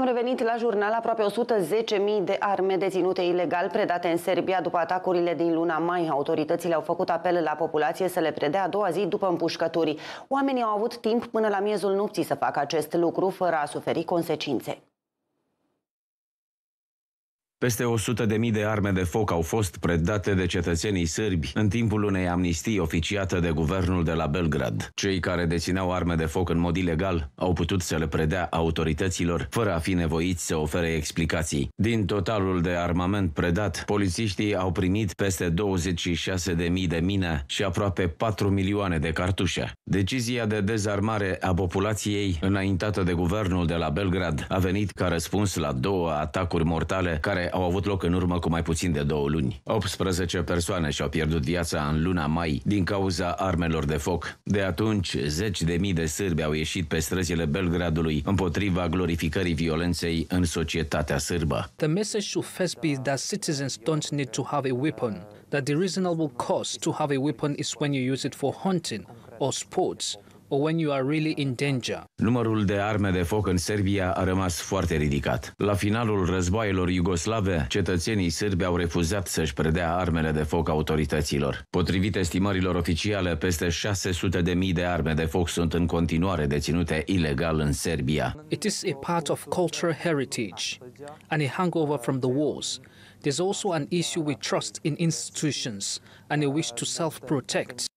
Am revenit la jurnal aproape 110.000 de arme deținute ilegal predate în Serbia după atacurile din luna mai. Autoritățile au făcut apel la populație să le predea a doua zi după împușcături. Oamenii au avut timp până la miezul nopții să facă acest lucru fără a suferi consecințe. Peste 100.000 de arme de foc au fost predate de cetățenii sârbi în timpul unei amnistii oficiată de guvernul de la Belgrad. Cei care dețineau arme de foc în mod ilegal au putut să le predea autorităților fără a fi nevoiți să ofere explicații. Din totalul de armament predat, polițiștii au primit peste 26.000 de mine și aproape 4 milioane de cartușe. Decizia de dezarmare a populației înaintată de guvernul de la Belgrad a venit ca răspuns la două atacuri mortale care au avut loc în urmă cu mai puțin de două luni. 18 persoane și-au pierdut viața în luna mai din cauza armelor de foc. De atunci, zeci de mii de sârbi au ieșit pe străzile Belgradului împotriva glorificării violenței în societatea sârbă. The message should first be that citizens don't need to have a weapon, that the reasonable cost to have a weapon is when you use it for hunting or sports, or when you are really in danger. Numărul de arme de foc în Serbia a rămas foarte ridicat. La finalul războaielor iugoslave, cetățenii sârbi au refuzat să-și predea armele de foc autorităților. Potrivit estimărilor oficiale, peste 600 de mii de arme de foc sunt în continuare deținute ilegal în Serbia. It is a part of cultural heritage and a hangover from the wars. There's also an issue with trust in institutions and a wish to self-protect.